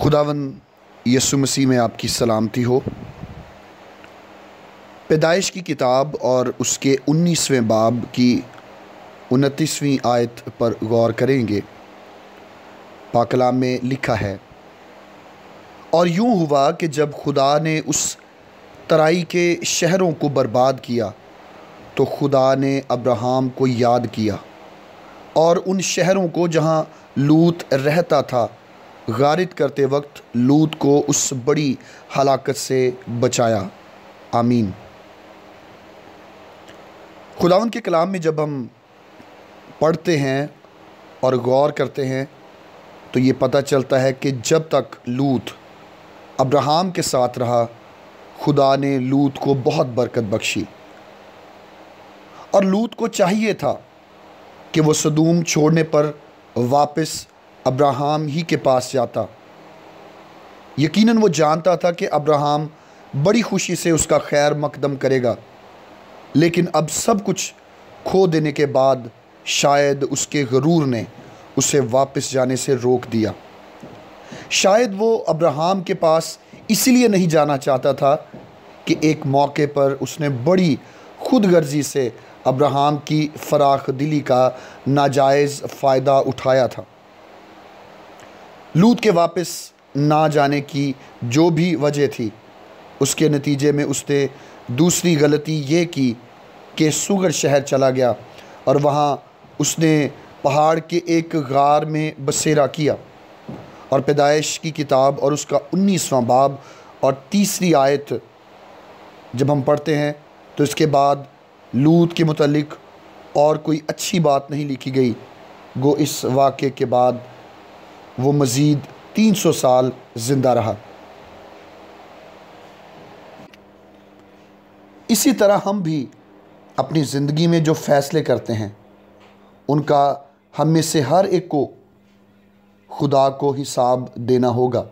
खुदावन यसु मसीह में आपकी सलामती हो पैदाइश की किताब और उसके उन्नीसवें बाब की उनतीसवीं आयत पर गौर करेंगे पाकलाम में लिखा है और यूं हुआ कि जब खुदा ने उस तराई के शहरों को बर्बाद किया तो खुदा ने अब्राहम को याद किया और उन शहरों को जहां लूत रहता था गारित करते वक्त लूत को उस बड़ी हलाकत से बचाया आमीन खुदावन के कलाम में जब हम पढ़ते हैं और गौर करते हैं तो ये पता चलता है कि जब तक लूत अब्राहम के साथ रहा खुदा ने लूत को बहुत बरकत बख्शी और लूत को चाहिए था कि वो सदूम छोड़ने पर वापस अब्राहम ही के पास जाता यकीनन वो जानता था कि अब्राहम बड़ी खुशी से उसका खैर मकदम करेगा लेकिन अब सब कुछ खो देने के बाद शायद उसके गरूर ने उसे वापस जाने से रोक दिया शायद वो अब्राहम के पास इसलिए नहीं जाना चाहता था कि एक मौके पर उसने बड़ी खुद गर्जी से अब्राहम की फराख दिली का नाजायज़ फ़ायदा उठाया था लूट के वापस ना जाने की जो भी वजह थी उसके नतीजे में उसने दूसरी गलती ये की कि सुगर शहर चला गया और वहाँ उसने पहाड़ के एक गार में बसेरा किया और पैदाइश की किताब और उसका उन्नीसवां बाब और तीसरी आयत जब हम पढ़ते हैं तो इसके बाद लूत के मतलब और कोई अच्छी बात नहीं लिखी गई गो इस वाक़े के बाद वो मज़ीद तीन सौ साल ज़िंदा रहा इसी तरह हम भी अपनी ज़िंदगी में जो फ़ैसले करते हैं उनका हम में से हर एक को खुदा को हिसाब देना होगा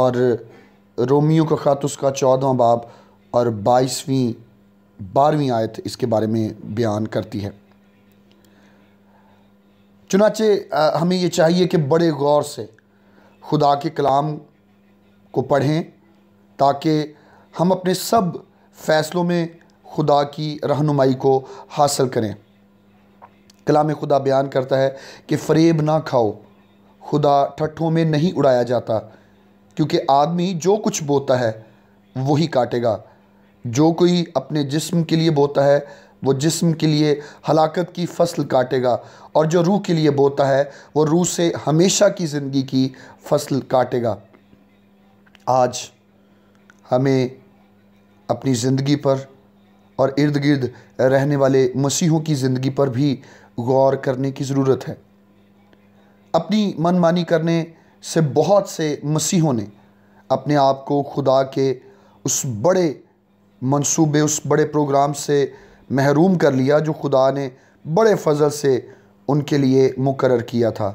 और रोमियो का ख़त उसका चौदवा बाब और बाईसवीं बारहवीं आयत इसके बारे में बयान करती है चुनाचे हमें ये चाहिए कि बड़े गौर से खुदा के कलाम को पढ़ें ताकि हम अपने सब फ़ैसलों में खुदा की रहनुमाई को हासिल करें कलाम खुदा बयान करता है कि फ़रेब ना खाओ खुदा ठट्ठों में नहीं उड़ाया जाता क्योंकि आदमी जो कुछ बोता है वही काटेगा जो कोई अपने जिस्म के लिए बोता है वो जिस्म के लिए हलाकत की फसल काटेगा और जो रूह के लिए बोता है वो रूह से हमेशा की ज़िंदगी की फसल काटेगा आज हमें अपनी ज़िंदगी पर और इर्द गिर्द रहने वाले मसीहों की ज़िंदगी पर भी गौर करने की ज़रूरत है अपनी मनमानी करने से बहुत से मसीहों ने अपने आप को खुदा के उस बड़े मंसूबे उस बड़े प्रोग्राम से महरूम कर लिया जो खुदा ने बड़े फजल से उनके लिए मुकर किया था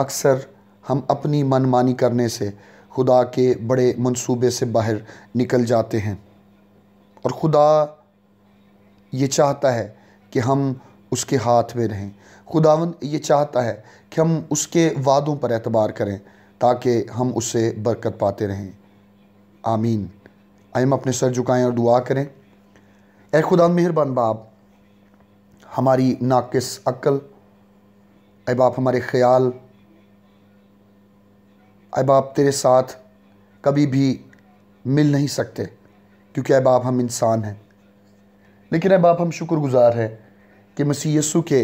अक्सर हम अपनी मनमानी करने से खुदा के बड़े मंसूबे से बाहर निकल जाते हैं और खुदा ये चाहता है कि हम उसके हाथ में रहें खुदावन ये चाहता है कि हम उसके वादों पर एतबार करें ताकि हम उससे बरकत पाते रहें आमीन हम अपने सर झुकाएं और दुआ करें ए खुदा मेहरबान बाप हमारी नाकिस अक्ल ए बाप हमारे ख्याल ए बाप तेरे साथ कभी भी मिल नहीं सकते क्योंकि ए बाप हम इंसान हैं लेकिन ए बाप हम शुक्रगुजार हैं कि मसीह यसु के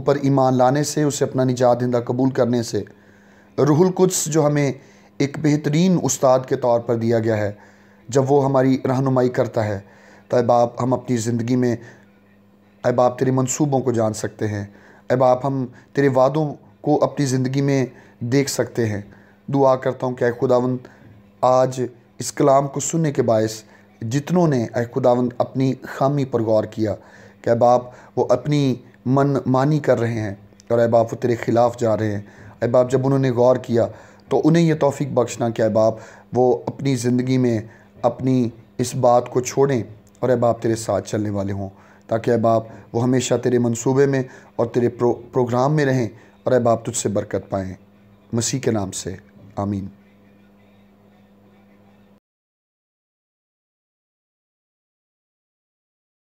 ऊपर ईमान लाने से उसे अपना निजात दिंदा कबूल करने से रूहुल कुद्स जो हमें एक बेहतरीन उस्ताद के तौर पर दिया गया है जब वो हमारी रहनुमाई करता है तो अहबाब हम अपनी ज़िंदगी में अहबाब तेरे मंसूबों को जान सकते हैं अहबाब हम तेरे वादों को अपनी ज़िंदगी में देख सकते हैं दुआ करता हूँ कि खुदावंद आज इस कलाम को सुनने के बायस जितनों ने अह खुदावंद अपनी खामी पर गौर किया कि अहबाब वो अपनी मन मानी कर रहे हैं और अहबाब वो तेरे ख़िलाफ़ जा रहे हैं अहबाब जब उन्होंने गौर किया तो उन्हें यह तोफ़ी बख्शना कि अहबाब वो अपनी ज़िंदगी में अपनी इस बात को छोड़ें और अब आप तेरे साथ चलने वाले हों ताकि अब आप वो हमेशा तेरे मंसूबे में और तेरे प्रो, प्रोग्राम में रहें और अब आप तुझसे बरकत पाएँ मसीह के नाम से आमीन